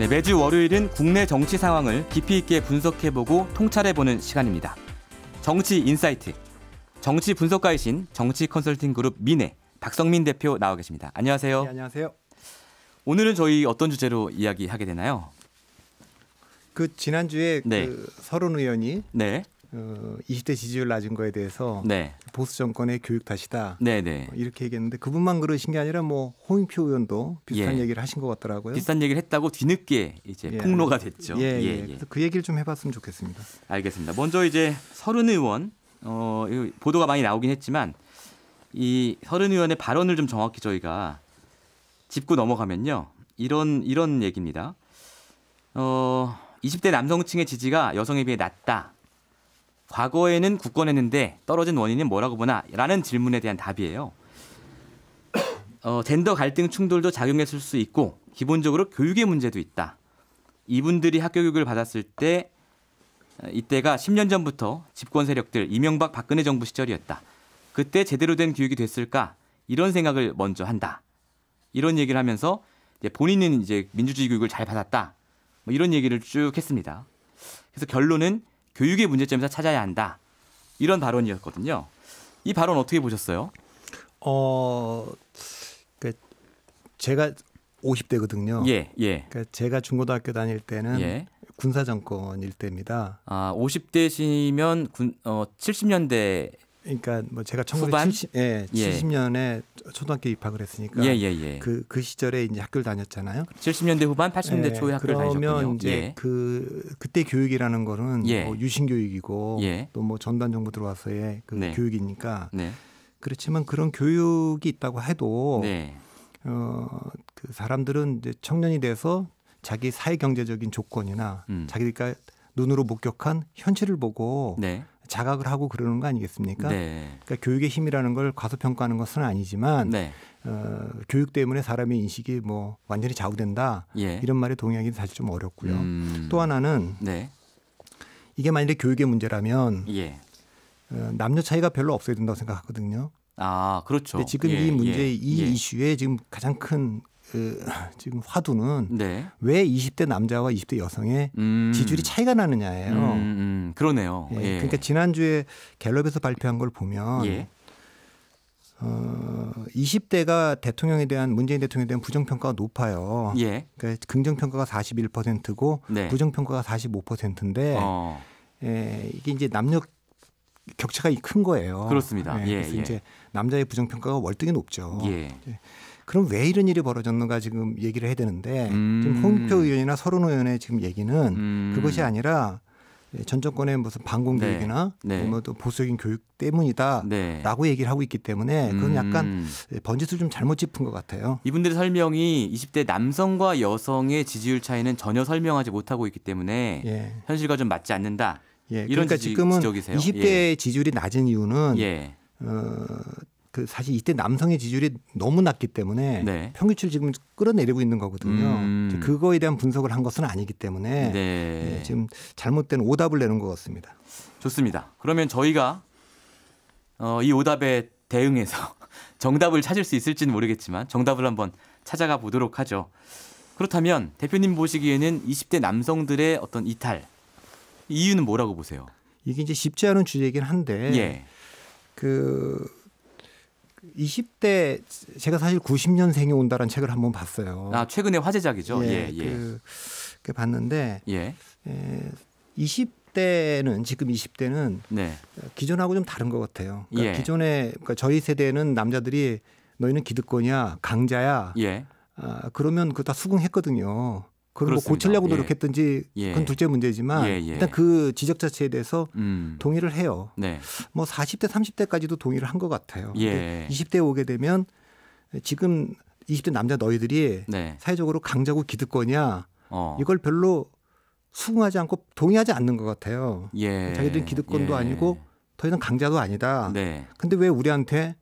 네, 매주 월요일은 국내 정치 상황을 깊이 있게 분석해보고 통찰해보는 시간입니다. 정치 인사이트. 정치 분석가이신 정치 컨설팅 그룹 미네 박성민 대표 나와 계십니다. 안녕하세요. 네, 안녕하세요. 오늘은 저희 어떤 주제로 이야기하게 되나요? 그 지난주에 네. 그 서른 의원이 네. 어, 20대 지지율 낮은 거에 대해서 네. 보수 정권의 교육 탓이다. 네네. 네. 뭐 이렇게 얘기했는데 그분만 그러신 게 아니라 뭐 홍익표 의원도 비슷한 예. 얘기를 하신 것 같더라고요. 비슷한 얘기를 했다고 뒤늦게 이제 예. 폭로가 됐죠. 예, 예, 예. 예. 그래서 그 얘기를 좀 해봤으면 좋겠습니다. 알겠습니다. 먼저 이제 서른 의원 어, 보도가 많이 나오긴 했지만 이 서른 의원의 발언을 좀 정확히 저희가 짚고 넘어가면요. 이런 이런 얘기입니다. 어, 20대 남성층의 지지가 여성에 비해 낮다. 과거에는 굳건했는데 떨어진 원인이 뭐라고 보나? 라는 질문에 대한 답이에요. 어, 젠더 갈등 충돌도 작용했을 수 있고 기본적으로 교육의 문제도 있다. 이분들이 학교 교육을 받았을 때 어, 이때가 10년 전부터 집권 세력들 이명박 박근혜 정부 시절이었다. 그때 제대로 된 교육이 됐을까? 이런 생각을 먼저 한다. 이런 얘기를 하면서 이제 본인은 이제 민주주의 교육을 잘 받았다. 뭐 이런 얘기를 쭉 했습니다. 그래서 결론은 교육의 문제점에서 찾아야 한다. 이런 발언이었거든요. 이 발언 어떻게 보셨어요? 어, 그 제가 50대거든요. 예, 예. 그니까 제가 중고등학교 다닐 때는 예. 군사 정권일 때입니다. 아, 50대시면 군 어, 70년대 그러니까 뭐 제가 1970 예, 예. 70년에 초등학교 입학을 했으니까 예, 예, 예, 그, 그 시절에 이제 학교를 다녔잖아요. 70년대 후반 80년대 예, 초에 학교를 그러면 다니셨군요. 이제 예. 그 그때 교육이라는 거는 뭐 유신 교육이고 또 뭐 전단 정부 들어와서의 그 네. 교육이니까 네. 그렇지만 그런 교육이 있다고 해도 네. 어그 사람들은 이제 청년이 돼서 자기 사회 경제적인 조건이나 음. 자기가 눈으로 목격한 현실을 보고 네. 자각을 하고 그러는 거 아니겠습니까? 네. 그러니까 교육의 힘이라는 걸 과소평가하는 것은 아니지만 네. 어, 교육 때문에 사람의 인식이 뭐 완전히 좌우된다 예. 이런 말에 동의하기는 사실 좀 어렵고요. 음. 또 하나는 네. 이게 만약에 교육의 문제라면 예. 어, 남녀 차이가 별로 없어야 된다고 생각하거든요. 아 그렇죠. 근데 지금 예, 이 문제 예. 이 예. 이슈에 지금 가장 큰그 지금 화두는 네. 왜 20대 남자와 20대 여성의 음. 지지율이 차이가 나느냐예요. 음, 음, 음. 그러네요. 예. 예. 그러니까 지난주에 갤럽에서 발표한 걸 보면 예. 어, 20대가 대통령에 대한 문재인 대통령에 대한 부정 평가가 높아요. 예. 그러니까 긍정 평가가 41%고 네. 부정 평가가 45%인데 어. 예, 이게 이제 남녀 격차가 큰 거예요. 그렇습니다. 예, 예 그래서 예. 이제 남자의 부정 평가가 월등히 높죠. 예. 그럼 왜 이런 일이 벌어졌는가 지금 얘기를 해야 되는데 음. 지금 홍표 의원이나 서른 의원의 지금 얘기는 음. 그것이 아니라 예, 전 정권의 무슨 반공 네. 교육이나 네. 네. 뭐또 보수적인 교육 때문이다라고 네. 얘기를 하고 있기 때문에 그건 약간 음. 예, 번지수 좀 잘못 짚은 것 같아요. 이분들의 설명이 20대 남성과 여성의 지지율 차이는 전혀 설명하지 못하고 있기 때문에 예. 현실과 좀 맞지 않는다. 예. 이런 그러니까 지지, 금은적이세요2 0대 예. 지지율이 낮은 이유는 예. 어, 그 사실 이때 남성의 지지율이 너무 낮기 때문에 네. 평균치를 지금 끌어내리고 있는 거거든요. 음. 그거에 대한 분석을 한 것은 아니기 때문에 네. 네, 지금 잘못된 오답을 내는 것 같습니다. 좋습니다. 그러면 저희가 어, 이 오답에 대응해서 정답을 찾을 수 있을지는 모르겠지만 정답을 한번 찾아가 보도록 하죠. 그렇다면 대표님 보시기에는 20대 남성들의 어떤 이탈 이유는 뭐라고 보세요? 이게 이제 쉽지 않은 주제이긴 한데 예. 그 20대 제가 사실 90년생이 온다라는 책을 한번 봤어요. 아 최근에 화제작이죠. 예, 예. 그, 그 봤는데 예. 예 20대는 지금 20대는 네. 기존하고 좀 다른 것 같아요. 그러니까 예. 기존에 그러니까 저희 세대는 남자들이 너희는 기득권이야 강자야. 예. 아, 그러면 그거 다 수긍했거든요. 그걸 뭐 고치려고 예. 노력했든지 예. 그건 둘째 문제지만 예, 예. 일단 그 지적 자체에 대해서 음. 동의를 해요. 네. 뭐 40대 30대까지도 동의를 한 것 같아요. 예. 2 0대 오게 되면 지금 20대 남자 너희들이 네. 사회적으로 강자고 기득권이야. 어. 이걸 별로 수긍하지 않고 동의하지 않는 것 같아요. 예. 자기들은 기득권도 아니고 더 이상 강자도 아니다. 네. 근데 왜 우리한테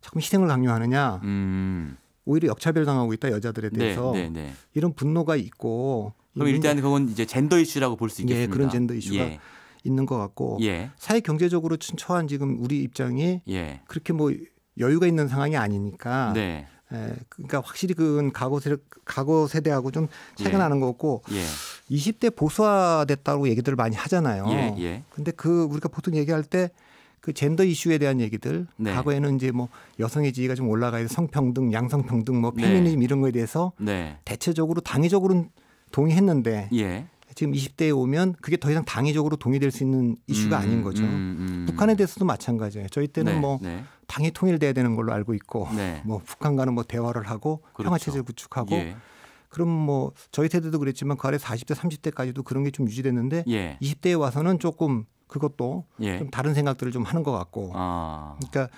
자꾸 희생을 강요하느냐. 음. 오히려 역차별 당하고 있다 여자들에 네, 대해서 네, 네, 이런 분노가 있고 그럼 일단 그건 이제 젠더 이슈라고 볼수 예, 있겠습니다. 예, 그런 젠더 이슈가 예. 있는 것 같고 예. 사회 경제적으로 처한 지금 우리 입장이 예. 그렇게 뭐 여유가 있는 상황이 아니니까 네. 에, 예, 그러니까 확실히 그건 과거 세대, 과거 세대하고 좀 차이가 나는 거고 예. 20대 보수화됐다고 얘기들을 많이 하잖아요. 예. 근데 그 우리가 보통 얘기할 때그 젠더 이슈에 대한 얘기들 네. 과거에는 이제 뭐 여성의 지위가 좀 올라가야 성평등, 양성평등, 뭐 페미니즘 네. 이런 거에 대해서 네. 대체적으로 당위적으로는 동의했는데 예. 지금 20대에 오면 그게 더 이상 당위적으로 동의될 수 있는 이슈가 음, 아닌 거죠. 음, 음. 음. 북한에 대해서도 마찬가지예요. 저희 때는 네, 뭐 네. 당이 통일돼야 되는 걸로 알고 있고 네. 뭐 북한과는 뭐 대화를 하고 그렇죠. 평화 체제를 구축하고 예. 그럼 뭐 저희 세대도 그랬지만 그 아래 40대, 30대까지도 그런 게 좀 유지됐는데 예. 20대에 와서는 조금 그것도 예. 좀 다른 생각들을 좀 하는 것 같고. 아. 그러니까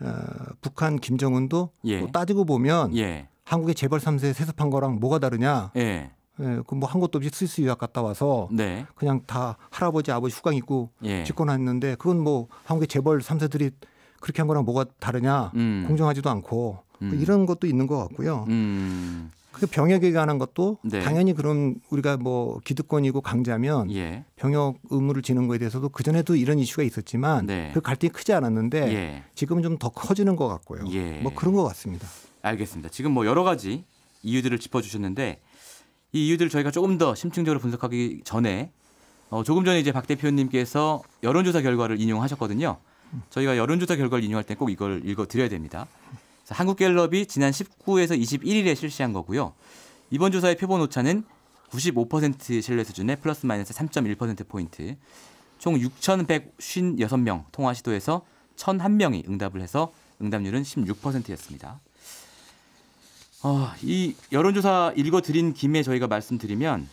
어, 북한 김정은도 예. 또 뭐 따지고 보면 예. 한국의 재벌 3세 세습한 거랑 뭐가 다르냐? 예. 예 그뭐한 것도 없이 스위스 유학 갔다 와서 네. 그냥 다 할아버지 아버지 후광 있고 예. 집권했는데 그건 뭐 한국의 재벌 3세들이 그렇게 한 거랑 뭐가 다르냐? 음. 공정하지도 않고 뭐 음. 이런 것도 있는 것 같고요. 음. 그 병역에 관한 것도 네. 당연히 그런 우리가 뭐 기득권이고 강자면 예. 병역 의무를 지는 거에 대해서도 그 전에도 이런 이슈가 있었지만 네. 그 갈등이 크지 않았는데 예. 지금은 좀 더 커지는 것 같고요. 예. 뭐 그런 것 같습니다. 알겠습니다. 지금 뭐 여러 가지 이유들을 짚어주셨는데 이 이유들을 저희가 조금 더 심층적으로 분석하기 전에 어 조금 전에 이제 박 대표님께서 여론조사 결과를 인용하셨거든요. 저희가 여론조사 결과를 인용할 때 꼭 이걸 읽어 드려야 됩니다. 한국갤럽이 지난 19에서 21일에 실시한 거고요. 이번 조사의 표본 오차는 95% 신뢰 수준의 플러스 마이너스 3.1% 포인트. 총 6,156명 통화 시도에서 1,001명이 응답을 해서 응답률은 16%였습니다. 어, 이 여론조사 읽어드린 김에 저희가 말씀드리면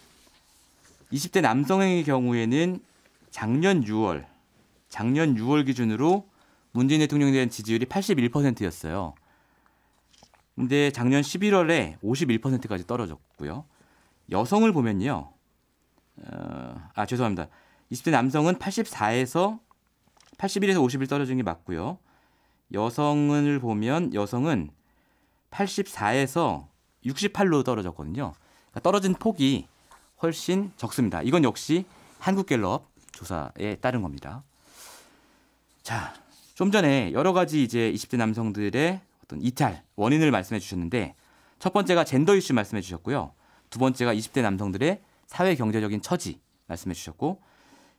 20대 남성의 경우에는 작년 6월, 작년 6월 기준으로 문재인 대통령에 대한 지지율이 81%였어요. 근데 작년 11월에 51%까지 떨어졌고요. 여성을 보면요. 어, 아, 죄송합니다. 20대 남성은 84에서 81에서 51 떨어진 게 맞고요. 여성을 보면 여성은 84에서 68로 떨어졌거든요. 그러니까 떨어진 폭이 훨씬 적습니다. 이건 역시 한국갤럽 조사에 따른 겁니다. 자, 좀 전에 여러 가지 이제 20대 남성들의 어떤 이탈 원인을 말씀해 주셨는데 첫 번째가 젠더 이슈 말씀해 주셨고요. 두 번째가 20대 남성들의 사회 경제적인 처지 말씀해 주셨고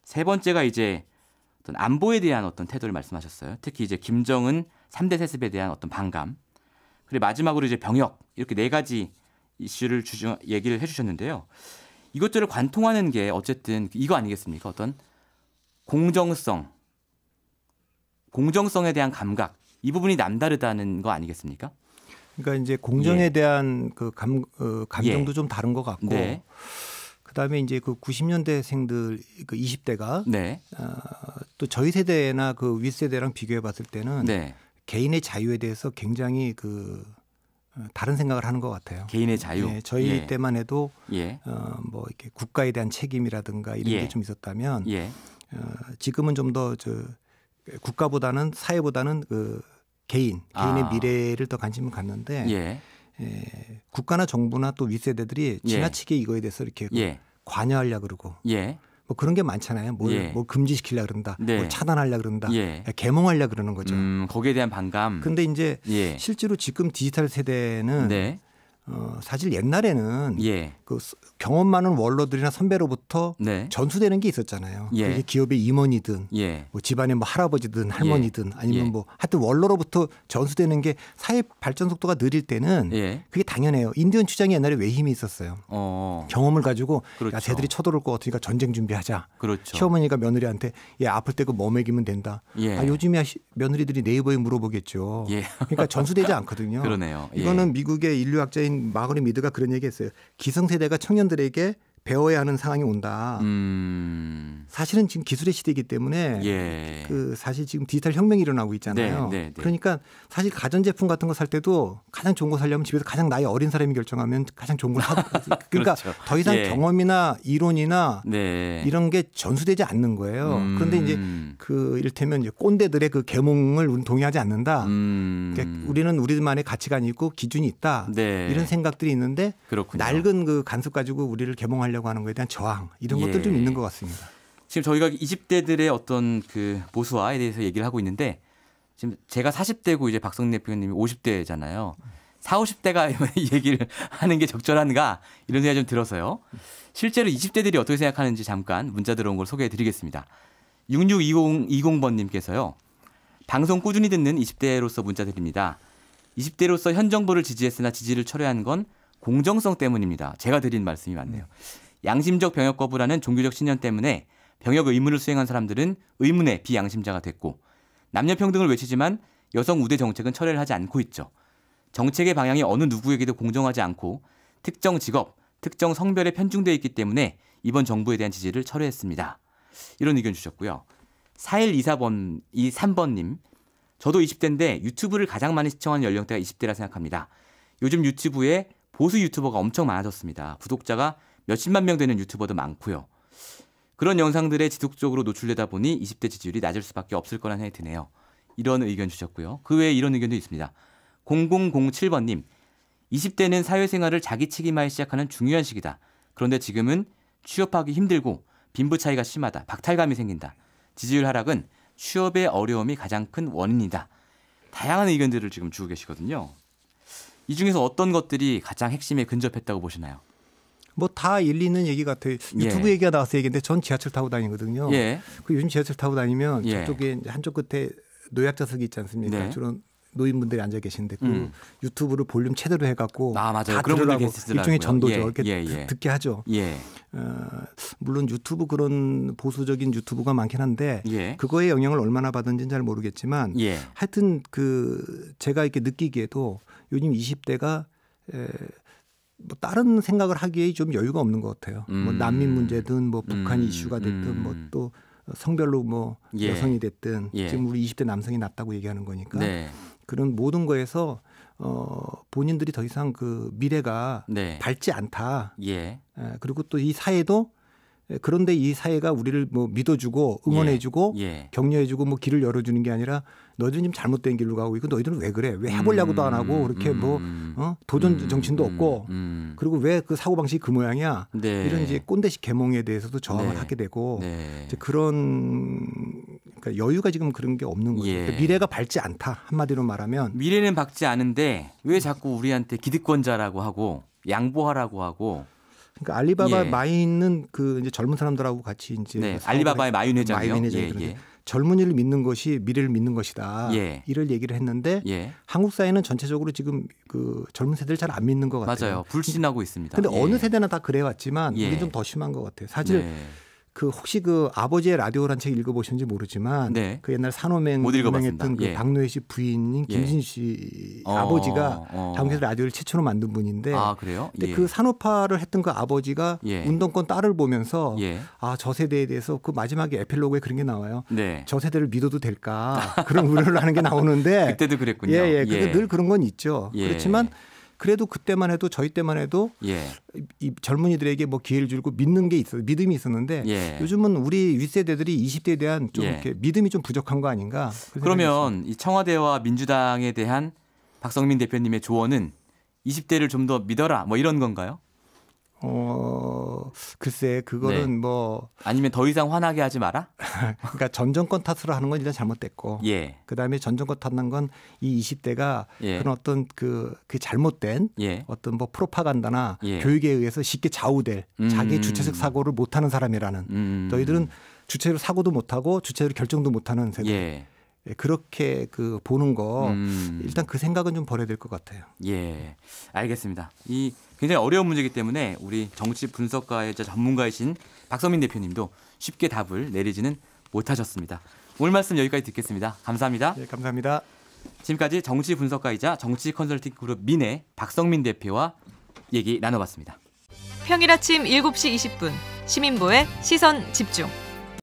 세 번째가 이제 어떤 안보에 대한 어떤 태도를 말씀하셨어요. 특히 이제 김정은 3대 세습에 대한 어떤 반감. 그리고 마지막으로 이제 병역 이렇게 네 가지 이슈를 주중 얘기를 해 주셨는데요. 이것들을 관통하는 게 어쨌든 이거 아니겠습니까? 어떤 공정성 공정성에 대한 감각 이 부분이 남다르다는 거 아니겠습니까? 그러니까 이제 공정에 예. 대한 그 감, 어, 감정도 예. 좀 다른 것 같고 네. 그다음에 이제 그 90년대생들 그 20대가 네. 어, 또 저희 세대나 그 윗세대랑 비교해 봤을 때는 네. 개인의 자유에 대해서 굉장히 그 어, 다른 생각을 하는 것 같아요. 개인의 자유. 예, 저희 예. 때만 해도 예. 어, 뭐 이렇게 국가에 대한 책임이라든가 이런 예. 게좀 있었다면 예. 어, 지금은 좀더저 국가보다는 사회보다는 그 개인 개인의 아. 미래를 더 관심을 갖는데 예. 예, 국가나 정부나 또 윗세대들이 예. 지나치게 이거에 대해서 이렇게 그 예. 관여하려 그러고 예. 뭐 그런 게 많잖아요. 뭘, 예. 뭘 금지시키려 그런다, 네. 뭘 차단하려 그런다, 예. 그러니까 개몽하려 그러는 거죠. 음, 거기에 대한 반감. 근데 이제 예. 실제로 지금 디지털 세대는 네. 어, 사실 옛날에는 예. 그 경험 많은 원로들이나 선배로부터 네. 전수되는 게 있었잖아요. 예. 그게 기업의 임원이든 예. 뭐 집안의 뭐 할아버지든 예. 할머니든 아니면 예. 뭐 하여튼 원로로부터 전수되는 게 사회 발전 속도가 느릴 때는 예. 그게 당연해요. 인디언 추장이 옛날에 왜 힘이 있었어요. 어. 경험을 가지고 그렇죠. 야 쟤들이 쳐들어올 것 같으니까 전쟁 준비하자. 그렇죠. 시어머니가 며느리한테 야 아플 때그 머먹이면 된다. 아 요즘에 며느리들이 네이버에 물어보겠죠. 그러니까 전수되지 않거든요. 그러네요. 이거는 미국의 인류학자인 마그리 미드가 그런 얘기했어요. 기성세대가 청년들에게 배워야 하는 상황이 온다. 음. 사실은 지금 기술의 시대이기 때문에 예. 그 사실 지금 디지털 혁명이 일어나고 있잖아요. 네, 네, 네. 그러니까 사실 가전 제품 같은 거 살 때도 가장 좋은 거 살려면 집에서 가장 나이 어린 사람이 결정하면 가장 좋은 걸 하고 그러니까 그렇죠. 더 이상 예. 경험이나 이론이나 네. 이런 게 전수되지 않는 거예요. 음. 그런데 이제 음. 그 이를테면 이제 꼰대들의 그 계몽을 우리는 동의하지 않는다. 음. 그러니까 우리는 우리만의 가치관이 있고 기준이 있다. 네. 이런 생각들이 있는데 그렇군요. 낡은 그 간섭 가지고 우리를 계몽할 하려고 하는 것에 대한 저항 이런 예. 것들 좀 있는 것 같습니다. 지금 저희가 20대들의 어떤 그 보수화에 대해서 얘기를 하고 있는데 지금 제가 40대고 이제 박성래 표님이 50대잖아요. 4 50대가 얘기를 하는 게 적절한가 이런 생각이 좀 들어서요. 실제로 20대들이 어떻게 생각하는지 잠깐 문자 들어온 걸 소개해 드리겠습니다. 6620번님께서요. 방송 꾸준히 듣는 20대로서 문자 드립니다. 20대로서 현 정부를 지지했으나 지지를 철회한 건 공정성 때문입니다. 제가 드린 말씀이 맞네요. 양심적 병역 거부라는 종교적 신념 때문에 병역 의무를 수행한 사람들은 의문의 비양심자가 됐고 남녀 평등을 외치지만 여성 우대 정책은 철회를 하지 않고 있죠. 정책의 방향이 어느 누구에게도 공정하지 않고 특정 직업, 특정 성별에 편중되어 있기 때문에 이번 정부에 대한 지지를 철회했습니다. 이런 의견 주셨고요. 4124번, 23번님. 저도 20대인데 유튜브를 가장 많이 시청하는 연령대가 20대라 생각합니다. 요즘 유튜브에 보수 유튜버가 엄청 많아졌습니다. 구독자가 몇십만 명 되는 유튜버도 많고요. 그런 영상들에 지속적으로 노출되다 보니 20대 지지율이 낮을 수밖에 없을 거란 생각이 드네요. 이런 의견 주셨고요. 그 외에 이런 의견도 있습니다. 0007번님, 20대는 사회생활을 자기 책임하에 시작하는 중요한 시기다. 그런데 지금은 취업하기 힘들고 빈부 차이가 심하다. 박탈감이 생긴다. 지지율 하락은 취업의 어려움이 가장 큰 원인이다. 다양한 의견들을 지금 주고 계시거든요. 이 중에서 어떤 것들이 가장 핵심에 근접했다고 보시나요? 뭐 다 일리는 얘기 같아요. 유튜브 예. 얘기가 나와서 얘기인데 전 지하철 타고 다니거든요. 예. 그 요즘 지하철 타고 다니면 예. 저쪽에 한쪽 끝에 노약자석이 있지 않습니까? 네. 주로 노인분들이 앉아 계신데 그 음. 유튜브를 볼륨 최대로 해갖고 아, 다 들으라고 일종의 전도죠. 예, 이렇게 예, 예. 듣게 하죠. 예. 어, 물론 유튜브 그런 보수적인 유튜브가 많긴 한데 예. 그거에 영향을 얼마나 받은지는 잘 모르겠지만 예. 하여튼 그 제가 이렇게 느끼기에도 요즘 20대가 에, 뭐 다른 생각을 하기에 좀 여유가 없는 것 같아요. 뭐 음. 뭐 난민 문제든 뭐 북한 음. 이슈가 됐든 뭐또 음. 성별로 뭐 예. 여성이 됐든 예. 지금 우리 20대 남성이 낫다고 얘기하는 거니까 네. 그런 모든 거에서 어 본인들이 더 이상 그 미래가 네. 밝지 않다. 예. 그리고 또 이 사회도 예, 그런데 이 사회가 우리를 뭐 믿어주고 예, 응원해주고 예, 예. 격려해주고 뭐 길을 열어주는 게 아니라 너희들은 지금 잘못된 길로 가고 이거 너희들은 왜 그래 왜 해보려고도 안 하고 음, 그렇게 음, 뭐 음. 어? 도전 음, 정신도 없고 음, 그리고 왜 그 사고 방식이 그 모양이야 네. 이런 이제 꼰대식 계몽에 대해서도 저항을 네. 하게 되고 네. 이제 그런 그러니까 여유가 지금 그런 게 없는 거예요. 예. 그러니까 미래가 밝지 않다 한마디로 말하면 미래는 밝지 않은데 왜 자꾸 우리한테 기득권자라고 하고 양보하라고 하고 그러니까 알리바바 예. 마인은 그 이제 젊은 사람들하고 같이 이제 네. 알리바바의 마윈 회장이요. 마윈 회장이 예, 예. 젊은이를 믿는 것이 미래를 믿는 것이다. 예. 이를 얘기를 했는데 예. 한국 사회는 전체적으로 지금 그 젊은 세대를 잘 안 믿는 것 같아요. 맞아요. 불신하고 있습니다. 근데 예. 어느 세대나 다 그래 왔지만 예. 이게 좀 더 심한 것 같아요. 사실 네. 그 혹시 그 아버지의 라디오란 책 읽어보셨는지 모르지만 네. 그 옛날 산호맹 했던 그 예. 박노해 씨 부인인 김진씨 예. 어, 아버지가 어, 한국에서 라디오를 최초로 만든 분인데 아, 그래요? 근데 예. 그산호파를 했던 그 아버지가 예. 운동권 딸을 보면서 예. 아저 세대에 대해서 그 마지막에 에필로그에 그런 게 나와요. 네. 저 세대를 믿어도 될까 그런 우려를 하는 게 나오는데 그때도 그랬군요. 예예. 예. 예. 예. 늘 그런 건 있죠. 그렇지만 그래도 그때만 해도 저희 때만 해도 예. 이 젊은이들에게 뭐 기회를 주고 믿는 게 있어 믿음이 있었는데 예. 요즘은 우리 윗세대들이 20대에 대한 좀 예. 이렇게 믿음이 좀 부족한 거 아닌가? 그러면 이 청와대와 민주당에 대한 박성민 대표님의 조언은 20대를 좀 더 믿어라 뭐 이런 건가요? 어, 글쎄, 그거는 네. 뭐. 아니면 더 이상 화나게 하지 마라? 그러니까 전 정권 탓으로 하는 건 일단 잘못됐고. 예. 그 다음에 전 정권 탓난 건이 20대가 예. 그런 어떤 그, 그 잘못된 예. 어떤 뭐 프로파간다나 예. 교육에 의해서 쉽게 좌우될 음. 자기 주체적 사고를 못하는 사람이라는 음. 너희들은 주체적 사고도 못하고 주체적 결정도 못하는 세대. 예. 예, 그렇게 그 보는 거 음. 일단 그 생각은 좀 버려야 될 것 같아요. 예, 알겠습니다. 이 굉장히 어려운 문제이기 때문에 우리 정치 분석가이 전문가이신 박서민 대표님도 쉽게 답을 내리지는 못하셨습니다. 오늘 말씀 여기까지 듣겠습니다. 감사합니다. 예, 감사합니다. 지금까지 정치 분석가이자 정치 컨설팅 그룹 민의 박성민 대표와 얘기 나눠봤습니다. 평일 아침 7시 20분 시민보의 시선 집중.